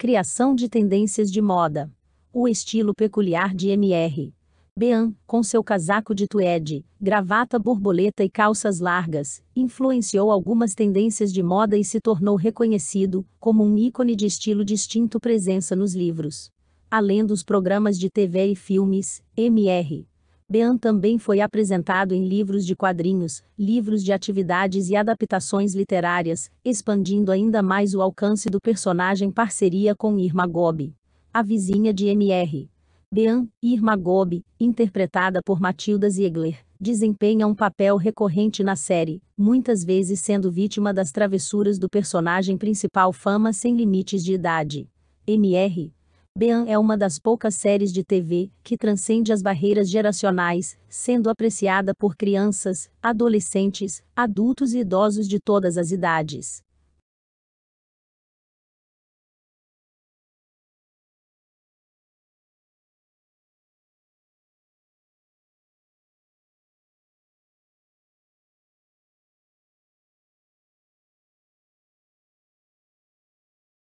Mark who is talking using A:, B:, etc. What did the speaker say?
A: Criação de tendências de moda. O estilo peculiar de MR. Bean, com seu casaco de tweed, gravata borboleta e calças largas, influenciou algumas tendências de moda e se tornou reconhecido como um ícone de estilo distinto presença nos livros. Além dos programas de TV e filmes, MR Bean também foi apresentado em livros de quadrinhos, livros de atividades e adaptações literárias, expandindo ainda mais o alcance do personagem parceria com Irma Gobi. A vizinha de Mr. Bean, Irma Gobi, interpretada por Matilda Ziegler, desempenha um papel recorrente na série, muitas vezes sendo vítima das travessuras do personagem principal Fama Sem Limites de Idade. Mr. Bean é uma das poucas séries de TV que transcende as barreiras geracionais, sendo apreciada por crianças, adolescentes, adultos e idosos de todas as idades.